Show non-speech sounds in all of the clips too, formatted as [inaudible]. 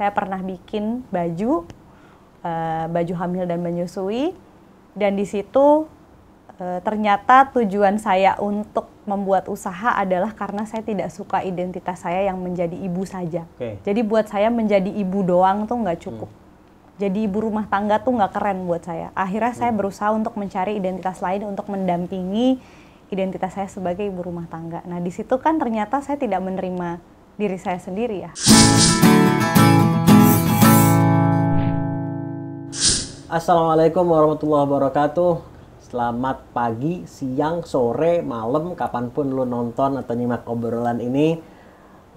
Saya pernah bikin baju uh, baju hamil dan menyusui dan di situ uh, ternyata tujuan saya untuk membuat usaha adalah karena saya tidak suka identitas saya yang menjadi ibu saja. Okay. Jadi buat saya menjadi ibu doang tuh nggak cukup. Hmm. Jadi ibu rumah tangga tuh nggak keren buat saya. Akhirnya hmm. saya berusaha untuk mencari identitas lain untuk mendampingi identitas saya sebagai ibu rumah tangga. Nah di situ kan ternyata saya tidak menerima diri saya sendiri ya. Assalamualaikum warahmatullahi wabarakatuh. Selamat pagi, siang, sore, malam, kapanpun lu nonton atau nyimak obrolan ini.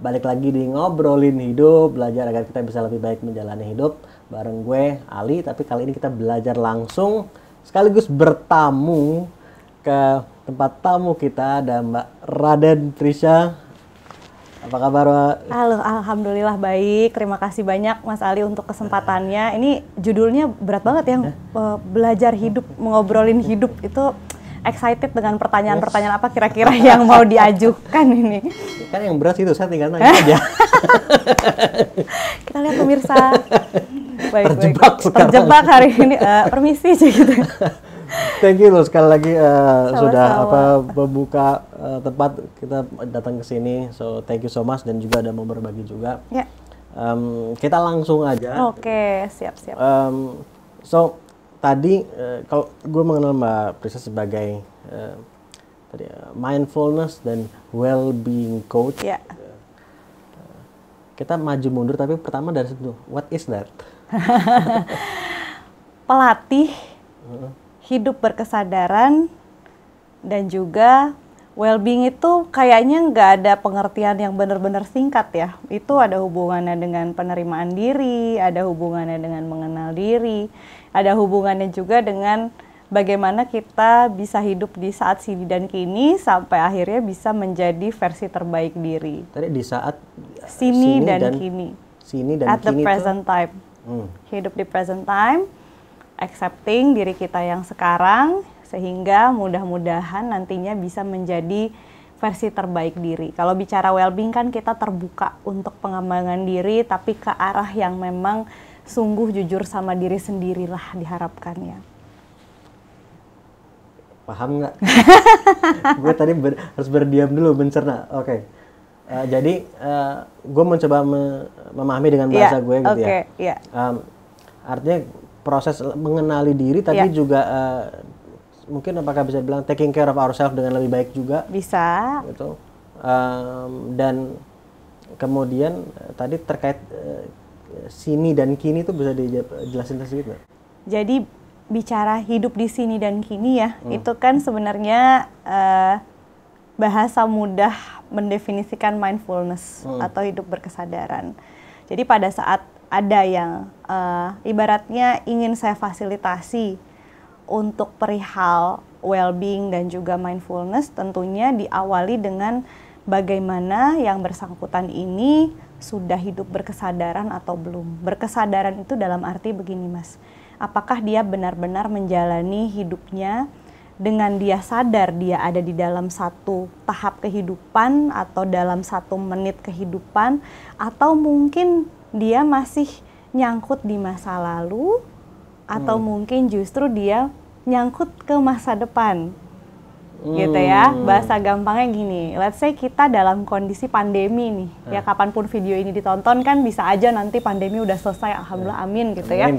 Balik lagi di ngobrolin hidup, belajar agar kita bisa lebih baik menjalani hidup. Bareng gue, Ali, tapi kali ini kita belajar langsung sekaligus bertamu ke tempat tamu kita ada Mbak Raden Trisha apa kabar, Wak? Halo, alhamdulillah baik. Terima kasih banyak Mas Ali untuk kesempatannya. Ini judulnya berat banget ya, ya. Eh, belajar hidup, mengobrolin hidup itu excited dengan pertanyaan-pertanyaan apa kira-kira [laughs] yang mau diajukan ini. Kan yang berat itu saya tinggal nanya aja. [laughs] Kita lihat pemirsa. [laughs] Baik, terjebak baik. Terjebak hari ini. Uh, permisi gitu. Thank you loh sekali lagi uh, Sama-sama. sudah apa membuka uh, tempat kita datang ke sini. So thank you so much dan juga ada mau berbagi juga. Yeah. Ya. Um, kita langsung aja. Oke, okay, siap-siap. Um, so tadi uh, kalau gue mengenal Mbak Prisa sebagai uh, tadi uh, mindfulness dan well-being coach. Yeah. Ya. kita maju mundur tapi pertama dari situ what is that? [laughs] Pelatih uh-huh hidup berkesadaran dan juga well-being itu kayaknya nggak ada pengertian yang benar-benar singkat ya. Itu ada hubungannya dengan penerimaan diri, ada hubungannya dengan mengenal diri, ada hubungannya juga dengan bagaimana kita bisa hidup di saat sini dan kini sampai akhirnya bisa menjadi versi terbaik diri. Tadi di saat eh, sini, sini dan, dan kini. Sini dan At kini the present itu. time. Hmm. Hidup di present time accepting diri kita yang sekarang sehingga mudah-mudahan nantinya bisa menjadi versi terbaik diri. Kalau bicara well-being kan kita terbuka untuk pengembangan diri tapi ke arah yang memang sungguh jujur sama diri sendirilah diharapkan ya. Paham nggak? [laughs] gue tadi ber, harus berdiam dulu mencerna. Oke. Okay. Uh, eh, jadi uh, gue mencoba me memahami dengan bahasa yeah, gue gitu okay, ya. Yeah. Iya. Um, artinya proses mengenali diri tadi yeah. juga uh, mungkin apakah bisa bilang taking care of ourselves dengan lebih baik juga bisa gitu um, dan kemudian eh, tadi terkait uh, sini dan kini itu bisa dijelasin sedikit Jadi bicara hidup di sini dan kini ya hmm. itu kan sebenarnya uh, bahasa mudah mendefinisikan mindfulness hmm. atau hidup berkesadaran. Jadi pada saat ada yang uh, ibaratnya ingin saya fasilitasi untuk perihal well-being dan juga mindfulness tentunya diawali dengan bagaimana yang bersangkutan ini sudah hidup berkesadaran atau belum. Berkesadaran itu dalam arti begini Mas, apakah dia benar-benar menjalani hidupnya dengan dia sadar dia ada di dalam satu tahap kehidupan atau dalam satu menit kehidupan atau mungkin dia masih nyangkut di masa lalu atau hmm. mungkin justru dia nyangkut ke masa depan. Hmm. Gitu ya. Hmm. Bahasa gampangnya gini, let's say kita dalam kondisi pandemi nih. Hmm. Ya eh. kapanpun video ini ditonton kan bisa aja nanti pandemi udah selesai eh. alhamdulillah amin gitu ya.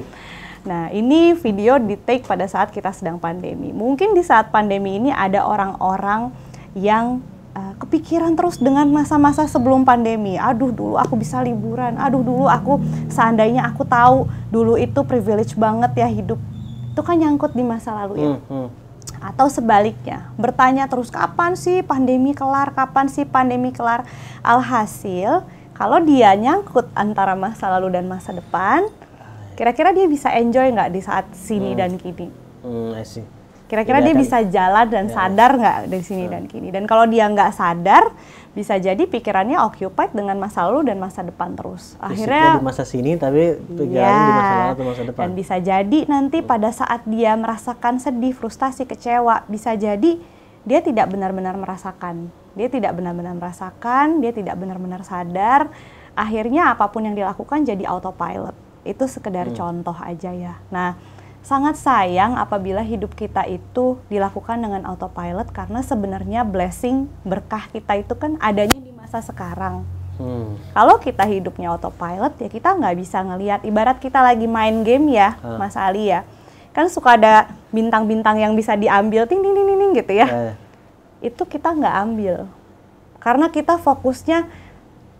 Nah, ini video di take pada saat kita sedang pandemi. Mungkin di saat pandemi ini ada orang-orang yang Eh, kepikiran terus dengan masa-masa sebelum pandemi. Aduh dulu aku bisa liburan. Aduh dulu aku seandainya aku tahu dulu itu privilege banget ya hidup. Itu kan nyangkut di masa lalu ya. Hmm, hmm. Atau sebaliknya, bertanya terus kapan sih pandemi kelar? Kapan sih pandemi kelar? Alhasil, kalau dia nyangkut antara masa lalu dan masa depan, kira-kira dia bisa enjoy nggak di saat sini hmm. dan kini? Hmm, I see. Kira-kira dia bisa jalan dan yes. Ya. sadar nggak dari sini dan kini. Dan kalau dia nggak sadar, bisa jadi pikirannya occupied dengan masa lalu dan masa depan terus. Akhirnya Fisiknya di masa sini tapi pikirannya yeah. di masa lalu atau masa ya, depan. Dan bisa jadi nanti pada saat dia merasakan sedih, frustasi, kecewa, bisa jadi dia tidak benar-benar merasakan. Dia tidak benar-benar merasakan, dia tidak benar-benar sadar. Akhirnya apapun yang dilakukan jadi autopilot. Itu sekedar hmm. contoh aja ya. Nah, sangat sayang apabila hidup kita itu dilakukan dengan autopilot karena sebenarnya blessing berkah kita itu kan adanya di masa sekarang. Hmm. Kalau kita hidupnya autopilot ya kita nggak bisa ngelihat. Ibarat kita lagi main game ya, huh. Ah. Mas Ali ya, kan suka ada bintang-bintang yang bisa diambil, ting ting ting ting, gitu ya. Eh. Itu kita nggak ambil karena kita fokusnya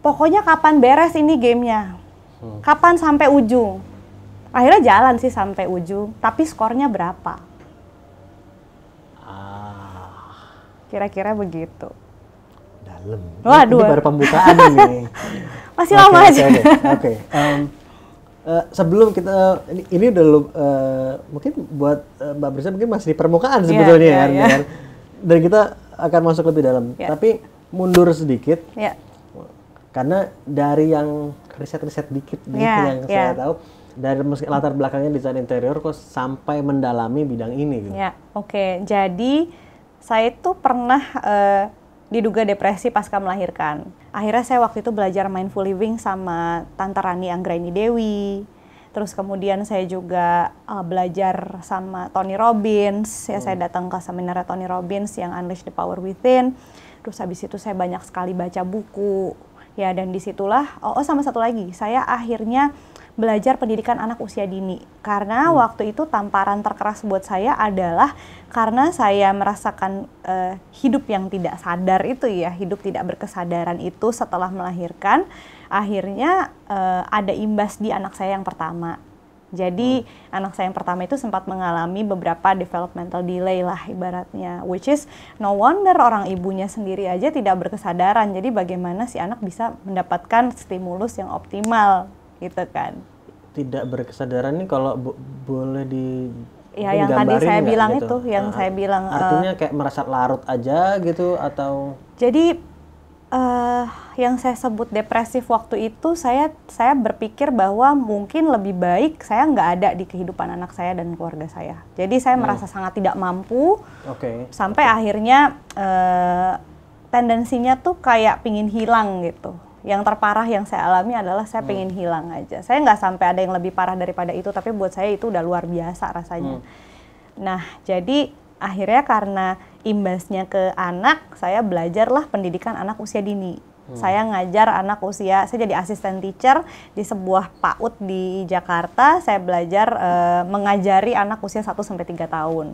pokoknya kapan beres ini gamenya, hmm. kapan sampai ujung akhirnya jalan sih sampai ujung tapi skornya berapa ah. kira-kira begitu dalam waduh ini baru pembukaan ini [laughs] masih okay, lama aja oke okay, um, Uh, eh, sebelum kita ini, ini udah uh, mungkin buat uh, Mbak Brisa mungkin masih di permukaan iya, sebetulnya yeah, yeah, ya, yeah. Iya. Kan? dan kita akan masuk lebih dalam. Yeah. Tapi mundur sedikit, yeah. karena dari yang riset-riset dikit yeah, yang yeah. saya tahu, dari musik latar belakangnya desain interior kok sampai mendalami bidang ini gitu. Ya, oke. Okay. Jadi saya itu pernah uh, diduga depresi pasca melahirkan. Akhirnya saya waktu itu belajar mindful living sama Tante Rani Anggraini Dewi. Terus kemudian saya juga uh, belajar sama Tony Robbins. Ya, saya hmm. datang ke seminar Tony Robbins yang Unleash the Power Within. Terus habis itu saya banyak sekali baca buku. Ya, dan disitulah, oh, oh sama satu lagi, saya akhirnya belajar pendidikan anak usia dini. Karena hmm. waktu itu tamparan terkeras buat saya adalah karena saya merasakan uh, hidup yang tidak sadar itu ya, hidup tidak berkesadaran itu setelah melahirkan, akhirnya uh, ada imbas di anak saya yang pertama. Jadi hmm. anak saya yang pertama itu sempat mengalami beberapa developmental delay lah ibaratnya, which is no wonder orang ibunya sendiri aja tidak berkesadaran. Jadi bagaimana si anak bisa mendapatkan stimulus yang optimal gitu kan tidak berkesadaran nih kalau bo boleh di ya yang tadi saya bilang gitu? itu yang nah, saya bilang eh, artinya uh, kayak merasa larut aja gitu atau jadi uh, yang saya sebut depresif waktu itu saya saya berpikir bahwa mungkin lebih baik saya nggak ada di kehidupan anak saya dan keluarga saya jadi saya hmm. merasa sangat tidak mampu okay. sampai okay. akhirnya uh, tendensinya tuh kayak pingin hilang gitu yang terparah yang saya alami adalah saya hmm. pengen hilang aja. Saya nggak sampai ada yang lebih parah daripada itu, tapi buat saya itu udah luar biasa rasanya. Hmm. Nah, jadi akhirnya karena imbasnya ke anak, saya belajarlah pendidikan anak usia dini. Hmm. Saya ngajar anak usia, saya jadi asisten teacher di sebuah PAUD di Jakarta. Saya belajar eh, mengajari anak usia 1 3 tahun.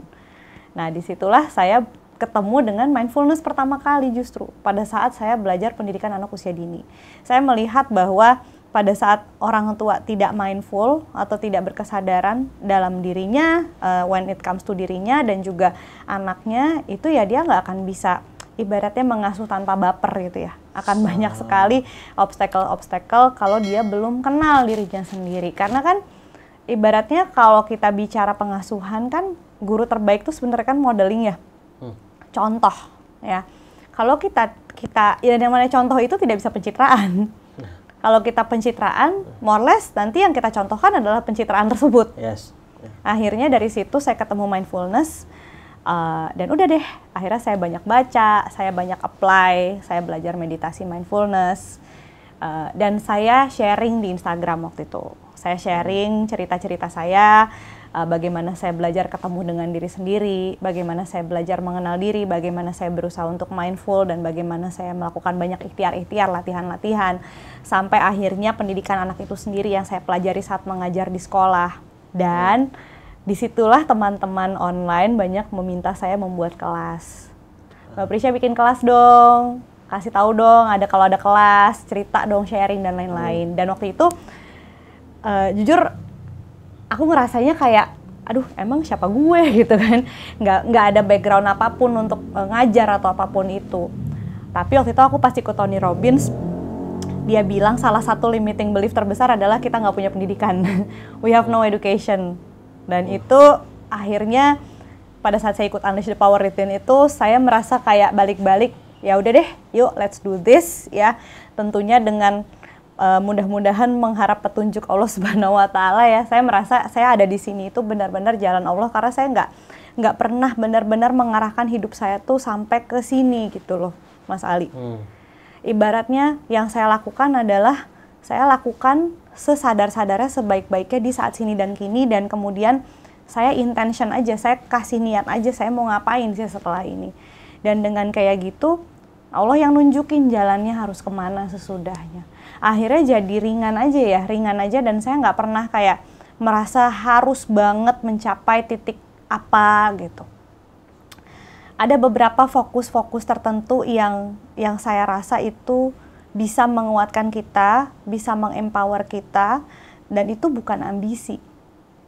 Nah, disitulah saya ketemu dengan mindfulness pertama kali justru pada saat saya belajar pendidikan anak usia dini. Saya melihat bahwa pada saat orang tua tidak mindful atau tidak berkesadaran dalam dirinya, uh, when it comes to dirinya dan juga anaknya, itu ya dia nggak akan bisa ibaratnya mengasuh tanpa baper gitu ya. Akan so. banyak sekali obstacle-obstacle kalau dia belum kenal dirinya sendiri. Karena kan ibaratnya kalau kita bicara pengasuhan kan guru terbaik itu sebenarnya kan modeling ya contoh ya kalau kita kita ya namanya contoh itu tidak bisa pencitraan nah. kalau kita pencitraan more less nanti yang kita contohkan adalah pencitraan tersebut yes. akhirnya dari situ saya ketemu mindfulness uh, dan udah deh akhirnya saya banyak baca saya banyak apply saya belajar meditasi mindfulness uh, dan saya sharing di Instagram waktu itu saya sharing cerita-cerita saya uh, bagaimana saya belajar ketemu dengan diri sendiri, bagaimana saya belajar mengenal diri, bagaimana saya berusaha untuk mindful dan bagaimana saya melakukan banyak ikhtiar-ikhtiar, latihan-latihan sampai akhirnya pendidikan anak itu sendiri yang saya pelajari saat mengajar di sekolah dan disitulah teman-teman online banyak meminta saya membuat kelas. Mbak Prisha bikin kelas dong, kasih tahu dong ada kalau ada kelas, cerita dong sharing dan lain-lain. Hmm. Dan waktu itu uh, jujur aku ngerasanya kayak aduh emang siapa gue [laughs] gitu kan nggak nggak ada background apapun untuk e, ngajar atau apapun itu tapi waktu itu aku pasti ikut Tony Robbins dia bilang salah satu limiting belief terbesar adalah kita nggak punya pendidikan [laughs] we have no education dan hmm. itu akhirnya pada saat saya ikut Unleash the Power Within itu saya merasa kayak balik-balik ya udah deh yuk let's do this ya tentunya dengan uh, mudah-mudahan mengharap petunjuk Allah [laughs] Subhanahu wa taala ya. Saya merasa saya ada di sini itu benar-benar jalan Allah karena saya nggak nggak pernah benar-benar mengarahkan hidup saya tuh sampai ke sini gitu loh, Mas Ali. Hmm. Ibaratnya yang saya lakukan adalah saya lakukan sesadar-sadarnya sebaik-baiknya di saat sini dan kini dan kemudian saya intention aja, saya kasih niat aja saya mau ngapain sih setelah ini. Dan dengan kayak gitu Allah yang nunjukin jalannya harus kemana sesudahnya akhirnya jadi ringan aja ya ringan aja dan saya nggak pernah kayak merasa harus banget mencapai titik apa gitu ada beberapa fokus-fokus tertentu yang yang saya rasa itu bisa menguatkan kita, bisa mengempower kita dan itu bukan ambisi.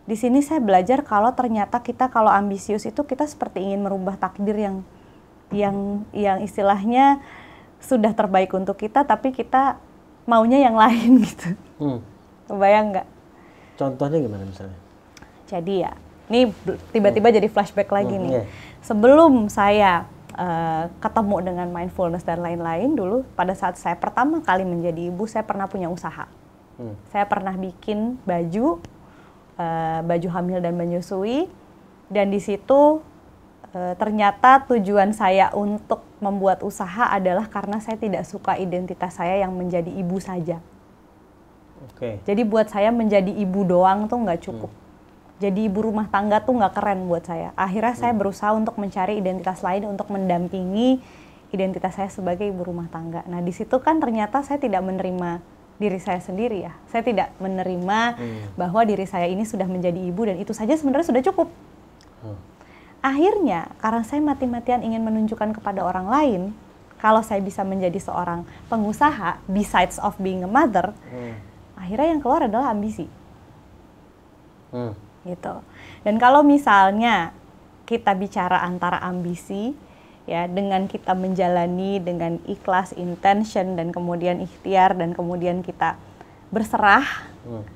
Di sini saya belajar kalau ternyata kita kalau ambisius itu kita seperti ingin merubah takdir yang yang yang istilahnya sudah terbaik untuk kita tapi kita maunya yang lain [laughs] gitu. Hmm. Kebayang nggak? Contohnya gimana misalnya? Jadi ya, ini tiba-tiba hmm. jadi flashback lagi hmm, nih. Yeah. Sebelum saya uh, ketemu dengan mindfulness dan lain-lain dulu, pada saat saya pertama kali menjadi ibu, saya pernah punya usaha. Hmm. Saya pernah bikin baju, uh, baju hamil dan menyusui, dan di situ e, ternyata tujuan saya untuk membuat usaha adalah karena saya tidak suka identitas saya yang menjadi ibu saja. Oke. Okay. Jadi buat saya menjadi ibu doang tuh nggak hmm. cukup. Hmm. Jadi ibu rumah tangga tuh nggak keren buat saya. Akhirnya hmm. saya berusaha untuk mencari identitas lain untuk mendampingi identitas saya sebagai ibu rumah tangga. Nah di situ kan ternyata saya tidak menerima diri saya sendiri ya. Saya tidak menerima hmm. bahwa diri saya ini sudah menjadi ibu dan itu saja sebenarnya sudah cukup. Hmm. Akhirnya, karena saya mati-matian ingin menunjukkan kepada orang lain, kalau saya bisa menjadi seorang pengusaha, besides of being a mother, hmm. akhirnya yang keluar adalah ambisi. Hmm. Gitu. Dan kalau misalnya kita bicara antara ambisi, ya dengan kita menjalani dengan ikhlas, intention, dan kemudian ikhtiar, dan kemudian kita berserah, hmm.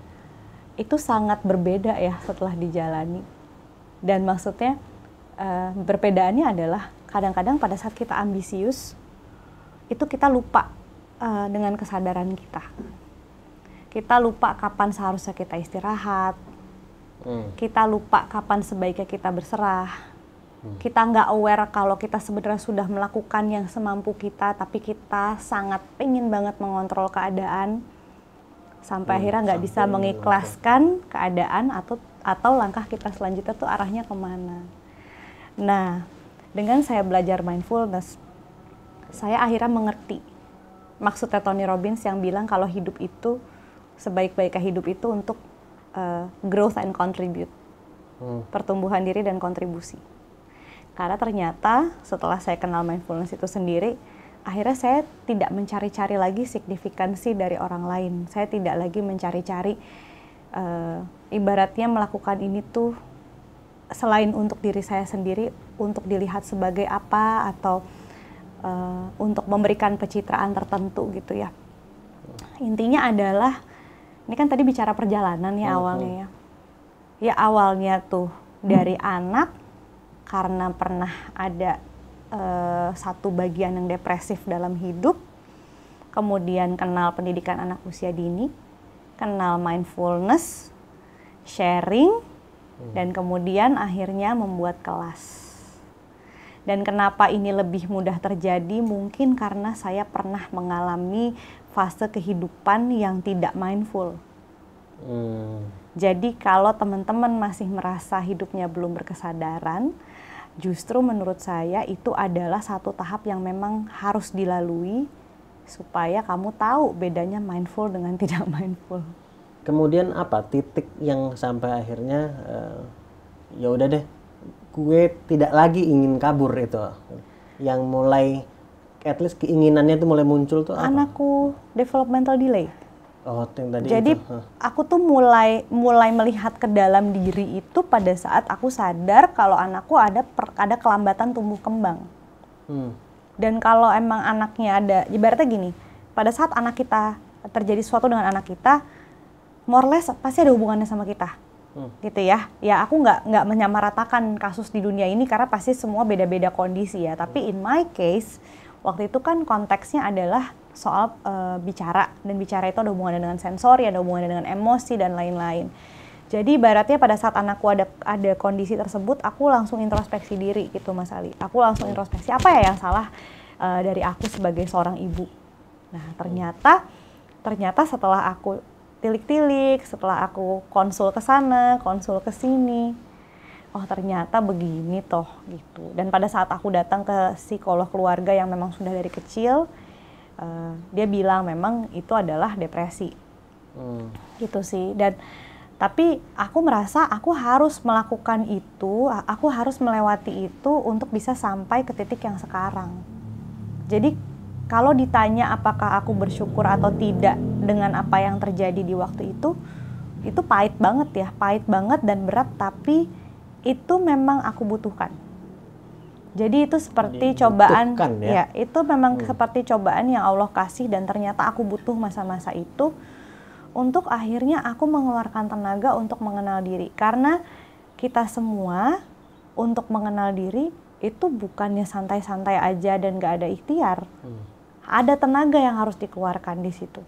itu sangat berbeda ya setelah dijalani. Dan maksudnya uh, adalah kadang-kadang pada saat kita ambisius itu kita lupa uh, dengan kesadaran kita. Kita lupa kapan seharusnya kita istirahat. Hmm. Kita lupa kapan sebaiknya kita berserah. Hmm. Kita nggak aware kalau kita sebenarnya sudah melakukan yang semampu kita, tapi kita sangat pengen banget mengontrol keadaan sampai hmm. akhirnya nggak bisa mengikhlaskan keadaan atau atau langkah kita selanjutnya tuh arahnya kemana. Nah, dengan saya belajar mindfulness, saya akhirnya mengerti maksudnya Tony Robbins yang bilang kalau hidup itu sebaik-baiknya hidup itu untuk uh, growth and contribute, hmm. pertumbuhan diri dan kontribusi. Karena ternyata setelah saya kenal mindfulness itu sendiri, akhirnya saya tidak mencari-cari lagi signifikansi dari orang lain. Saya tidak lagi mencari-cari uh, ibaratnya melakukan ini tuh selain untuk diri saya sendiri untuk dilihat sebagai apa atau uh, untuk memberikan pencitraan tertentu gitu ya intinya adalah ini kan tadi bicara perjalanan ya awalnya ya ya awalnya tuh hmm. dari anak karena pernah ada uh, satu bagian yang depresif dalam hidup kemudian kenal pendidikan anak usia dini kenal mindfulness sharing Hmm. dan kemudian akhirnya membuat kelas. Dan kenapa ini lebih mudah terjadi? Mungkin karena saya pernah mengalami fase kehidupan yang tidak mindful. Hmm. Jadi kalau teman-teman masih merasa hidupnya belum berkesadaran, justru menurut saya itu adalah satu tahap yang memang harus dilalui supaya kamu tahu bedanya mindful dengan [laughs] tidak mindful kemudian apa titik yang sampai akhirnya uh, ya udah deh gue tidak lagi ingin kabur itu yang mulai at least keinginannya tuh mulai muncul tuh apa? anakku developmental delay oh yang tadi jadi itu. aku tuh mulai mulai melihat ke dalam diri itu pada saat aku sadar kalau anakku ada per, ada kelambatan tumbuh kembang hmm. dan kalau emang anaknya ada ibaratnya gini pada saat anak kita terjadi sesuatu dengan anak kita more less pasti ada hubungannya sama kita hmm. gitu ya ya aku nggak nggak menyamaratakan kasus di dunia ini karena pasti semua beda-beda kondisi ya tapi in my case waktu itu kan konteksnya adalah soal uh, bicara dan bicara itu ada hubungannya dengan sensori ada hubungannya dengan emosi dan lain-lain jadi baratnya pada saat anakku ada ada kondisi tersebut aku langsung introspeksi diri gitu Mas Ali aku langsung introspeksi apa ya yang salah uh, dari aku sebagai seorang ibu nah ternyata ternyata setelah aku tilik-tilik setelah aku konsul ke sana konsul ke sini oh ternyata begini toh gitu dan pada saat aku datang ke psikolog keluarga yang memang sudah dari kecil uh, dia bilang memang itu adalah depresi hmm. gitu sih dan tapi aku merasa aku harus melakukan itu, aku harus melewati itu untuk bisa sampai ke titik yang sekarang. Jadi kalau ditanya apakah aku bersyukur atau tidak dengan hmm. apa yang terjadi di waktu itu itu pahit banget ya pahit banget dan berat tapi itu memang aku butuhkan jadi itu seperti cobaan ya. ya itu memang hmm. seperti cobaan yang Allah kasih dan ternyata aku butuh masa-masa itu untuk akhirnya aku mengeluarkan tenaga untuk mengenal diri karena kita semua untuk mengenal diri itu bukannya santai-santai aja dan gak ada ikhtiar hmm. ada tenaga yang harus dikeluarkan di situ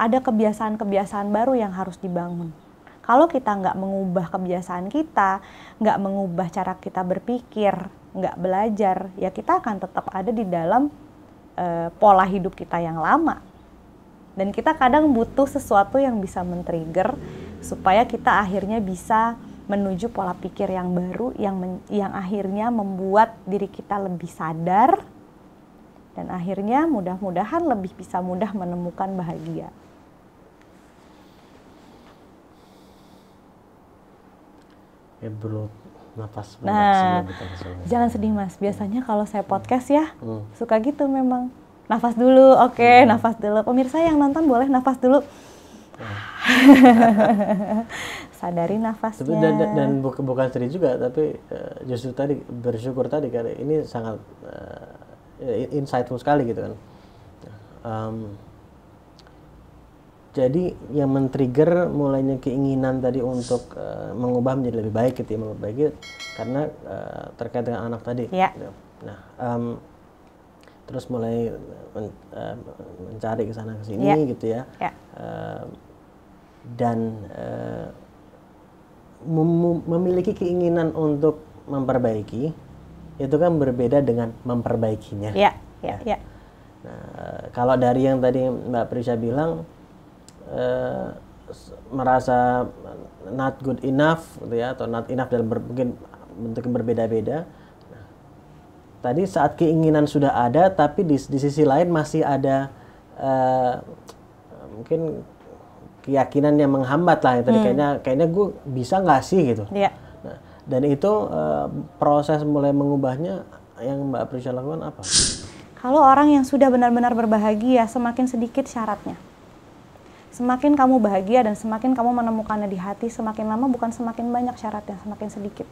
ada kebiasaan-kebiasaan baru yang harus dibangun. Kalau kita nggak mengubah kebiasaan kita, nggak mengubah cara kita berpikir, nggak belajar, ya kita akan tetap ada di dalam e, pola hidup kita yang lama. Dan kita kadang butuh sesuatu yang bisa men-trigger supaya kita akhirnya bisa menuju pola pikir yang baru yang men, yang akhirnya membuat diri kita lebih sadar dan akhirnya mudah-mudahan lebih bisa mudah menemukan bahagia. ya perlu nafas nah jangan sedih mas biasanya kalau saya podcast ya hmm. suka gitu memang nafas dulu oke okay, hmm. nafas dulu pemirsa yang nonton boleh nafas dulu hmm. [laughs] sadari nafasnya. Tapi dan, dan, dan bukan sedih juga, tapi uh, justru tadi bersyukur tadi karena ini sangat uh, insightful sekali gitu kan. Um, jadi yang men-trigger mulainya keinginan tadi untuk uh, mengubah menjadi lebih baik gitu ya lebih baik gitu, karena uh, terkait dengan anak tadi Ya. Gitu. nah um, terus mulai men, uh, mencari ke sana ke sini ya. gitu ya Ya. uh, dan uh, memiliki keinginan untuk memperbaiki itu kan berbeda dengan memperbaikinya Ya, ya, Ya. ya. Nah, kalau dari yang tadi Mbak Prisha bilang Eh, merasa not good enough gitu ya atau not enough dalam ber, mungkin bentuk berbeda-beda. Nah, tadi saat keinginan sudah ada tapi di, di sisi lain masih ada uh, mungkin keyakinan yang menghambat lah ya tadi hmm. kayaknya kayaknya gue bisa nggak sih gitu. Yeah. Nah, dan itu uh, proses mulai mengubahnya yang Mbak Prisha lakukan apa? Kalau orang yang sudah benar-benar berbahagia semakin sedikit syaratnya semakin kamu bahagia dan semakin kamu menemukannya di hati semakin lama bukan semakin banyak syarat yang semakin sedikit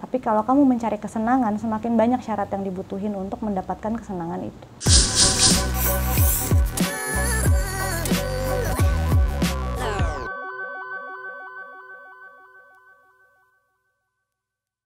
tapi kalau kamu mencari kesenangan semakin banyak syarat yang dibutuhin untuk mendapatkan kesenangan itu